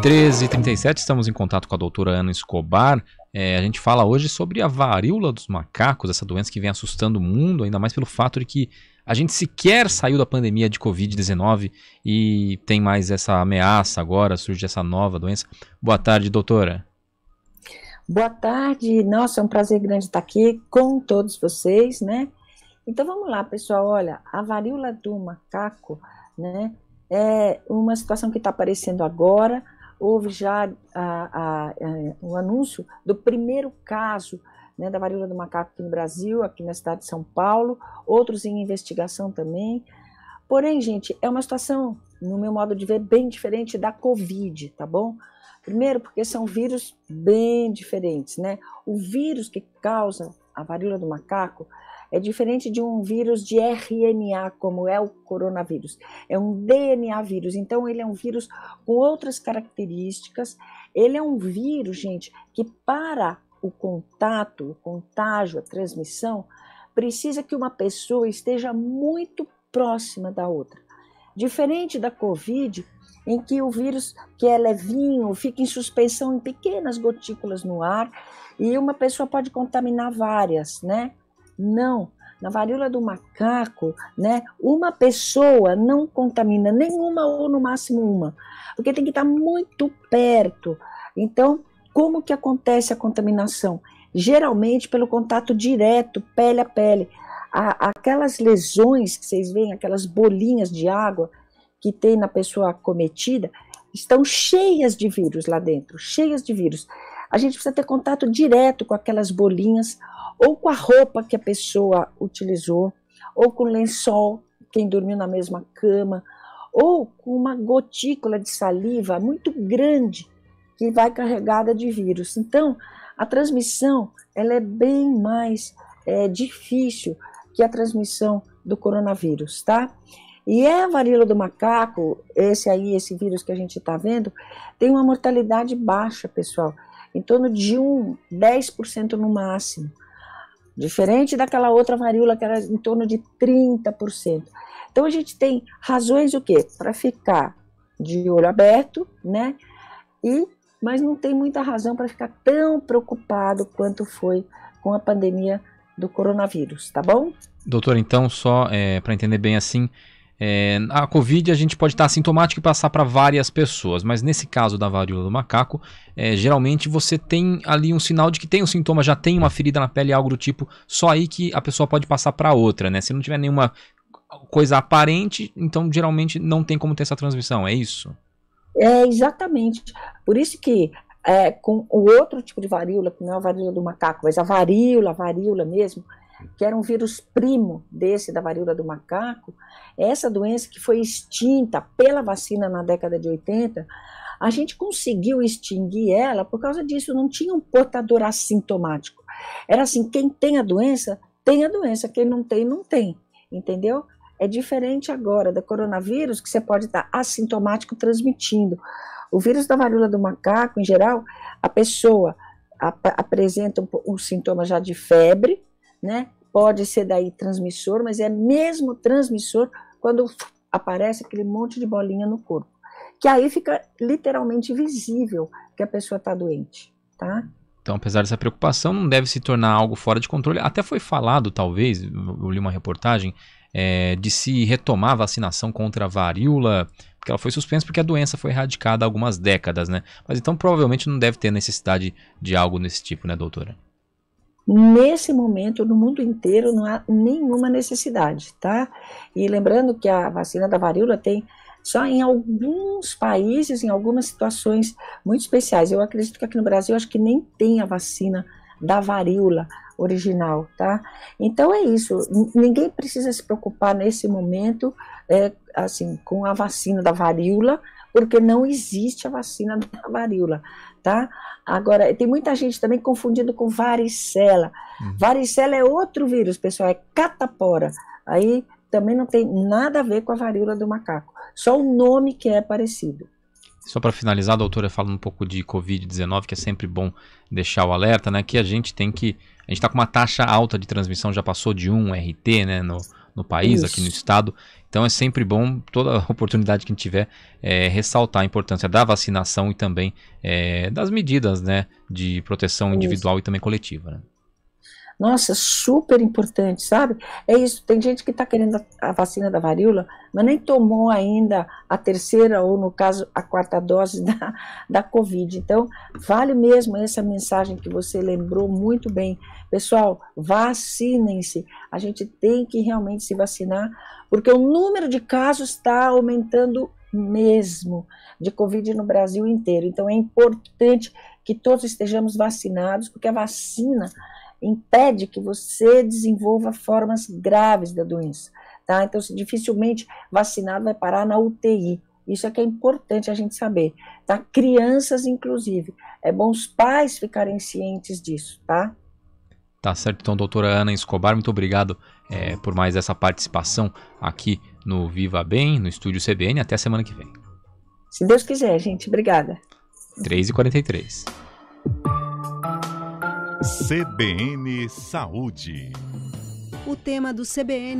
13h37, estamos em contato com a doutora Ana Escobar. É, a gente fala hoje sobre a varíola dos macacos, essa doença que vem assustando o mundo, ainda mais pelo fato de que a gente sequer saiu da pandemia de Covid-19 e tem mais essa ameaça agora, surge essa nova doença. Boa tarde, doutora. Boa tarde, nossa, é um prazer grande estar aqui com todos vocês, né? Então vamos lá, pessoal, olha, a varíola do macaco, né, é uma situação que está aparecendo agora, houve já a, a, a, é, o anúncio do primeiro caso né, da varíola do macaco aqui no Brasil, aqui na cidade de São Paulo, outros em investigação também. Porém, gente, é uma situação, no meu modo de ver, bem diferente da Covid, tá bom? Primeiro, porque são vírus bem diferentes, né? O vírus que causa a varíola do macaco é diferente de um vírus de RNA, como é o coronavírus. É um DNA vírus. Então, ele é um vírus com outras características. Ele é um vírus, gente, que para o contato, o contágio, a transmissão, precisa que uma pessoa esteja muito próxima da outra. Diferente da Covid, em que o vírus, que é levinho, fica em suspensão em pequenas gotículas no ar e uma pessoa pode contaminar várias, né? Não, na varíola do macaco, né, uma pessoa não contamina nenhuma ou no máximo uma, porque tem que estar muito perto. Então, como que acontece a contaminação? Geralmente pelo contato direto, pele a pele. aquelas lesões que vocês veem, aquelas bolinhas de água que tem na pessoa acometida, estão cheias de vírus lá dentro, cheias de vírus. A gente precisa ter contato direto com aquelas bolinhas ou com a roupa que a pessoa utilizou, ou com o lençol, quem dormiu na mesma cama, ou com uma gotícula de saliva muito grande que vai carregada de vírus. Então, a transmissão ela é bem mais é, difícil que a transmissão do coronavírus, tá? E é a varíola do macaco, esse aí, esse vírus que a gente está vendo, tem uma mortalidade baixa, pessoal, em torno de um 10% no máximo diferente daquela outra varíola que era em torno de 30%. Então a gente tem razões o quê? Para ficar de olho aberto, né? E mas não tem muita razão para ficar tão preocupado quanto foi com a pandemia do coronavírus, tá bom? Doutor, então só é, eh, para entender bem assim, é, a Covid a gente pode estar assintomático e passar para várias pessoas, mas nesse caso da varíola do macaco, é, geralmente você tem ali um sinal de que tem um sintoma, já tem uma ferida na pele, algo do tipo, só aí que a pessoa pode passar para outra, né? Se não tiver nenhuma coisa aparente, então geralmente não tem como ter essa transmissão, é isso? É, exatamente. Por isso que é, com o outro tipo de varíola, que não é a varíola do macaco, mas a varíola, a varíola mesmo, que era um vírus primo desse da varíola do macaco, essa doença que foi extinta pela vacina na década de 80, a gente conseguiu extinguir ela por causa disso, não tinha um portador assintomático. Era assim, quem tem a doença, tem a doença, quem não tem, não tem, entendeu? É diferente agora da coronavírus, que você pode estar assintomático transmitindo. O vírus da varíola do macaco, em geral, a pessoa ap apresenta um, um sintoma já de febre, né? Pode ser daí transmissor, mas é mesmo transmissor quando aparece aquele monte de bolinha no corpo, que aí fica literalmente visível que a pessoa está doente, tá? Então, apesar dessa preocupação, não deve se tornar algo fora de controle. Até foi falado, talvez, eu li uma reportagem, é, de se retomar a vacinação contra a varíola, porque ela foi suspensa porque a doença foi erradicada há algumas décadas, né? Mas então provavelmente não deve ter necessidade de algo nesse tipo, né, doutora? Nesse momento, no mundo inteiro, não há nenhuma necessidade, tá? E lembrando que a vacina da varíola tem só em alguns países, em algumas situações muito especiais. Eu acredito que aqui no Brasil, acho que nem tem a vacina da varíola original, tá? Então é isso. Ninguém precisa se preocupar nesse momento, é, assim, com a vacina da varíola, porque não existe a vacina da varíola tá? Agora, tem muita gente também confundindo com varicela. Uhum. Varicela é outro vírus, pessoal, é catapora. Aí também não tem nada a ver com a varíola do macaco, só o nome que é parecido. Só para finalizar, doutora, falando um pouco de Covid-19, que é sempre bom deixar o alerta, né? Que a gente tem que. A gente está com uma taxa alta de transmissão, já passou de 1 RT, né? No, no país, Isso. aqui no estado. Então é sempre bom, toda oportunidade que a gente tiver, é, ressaltar a importância da vacinação e também é, das medidas né, de proteção individual Isso. e também coletiva. Né? Nossa, super importante, sabe? É isso. Tem gente que está querendo a vacina da varíola, mas nem tomou ainda a terceira ou, no caso, a quarta dose da, da Covid. Então, vale mesmo essa mensagem que você lembrou muito bem. Pessoal, vacinem-se. A gente tem que realmente se vacinar, porque o número de casos está aumentando mesmo de Covid no Brasil inteiro. Então, é importante que todos estejamos vacinados, porque a vacina impede que você desenvolva formas graves da doença. Tá? Então, dificilmente vacinado vai parar na UTI. Isso é que é importante a gente saber, tá? Crianças, inclusive. É bom os pais ficarem cientes disso, tá? Tá certo, então, doutora Ana Escobar, muito obrigado é, por mais essa participação aqui no Viva Bem, no Estúdio CBN. Até a semana que vem. Se Deus quiser, gente. Obrigada. 3h43. CBN Saúde. O tema do CBN